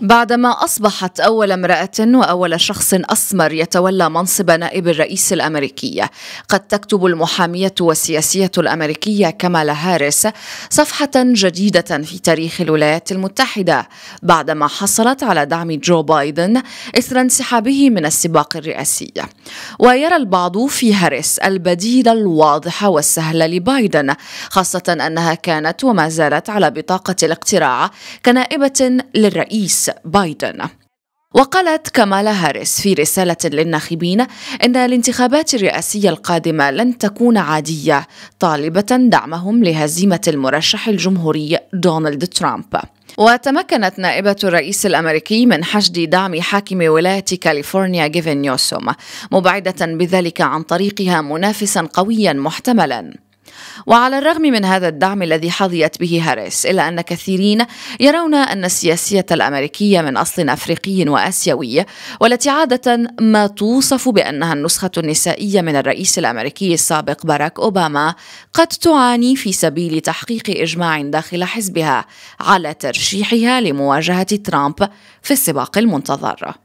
بعدما أصبحت أول امرأة وأول شخص أسمر يتولى منصب نائب الرئيس الأمريكي قد تكتب المحامية والسياسية الأمريكية كمالا هاريس صفحة جديدة في تاريخ الولايات المتحدة بعدما حصلت على دعم جو بايدن إثر انسحابه من السباق الرئاسي ويرى البعض في هاريس البديل الواضح والسهل لبايدن خاصة أنها كانت وما زالت على بطاقة الاقتراع كنائبة للرئيس الرئيس بايدن وقالت كمالا هاريس في رسالة للناخبين إن الانتخابات الرئاسية القادمة لن تكون عادية طالبة دعمهم لهزيمة المرشح الجمهوري دونالد ترامب وتمكنت نائبة الرئيس الأمريكي من حشد دعم حاكم ولاية كاليفورنيا جيفن يوسوم مبعدة بذلك عن طريقها منافسا قويا محتملا وعلى الرغم من هذا الدعم الذي حظيت به هاريس إلا أن كثيرين يرون أن السياسية الأمريكية من أصل أفريقي وآسيوي والتي عادة ما توصف بأنها النسخة النسائية من الرئيس الأمريكي السابق باراك أوباما قد تعاني في سبيل تحقيق إجماع داخل حزبها على ترشيحها لمواجهة ترامب في السباق المنتظر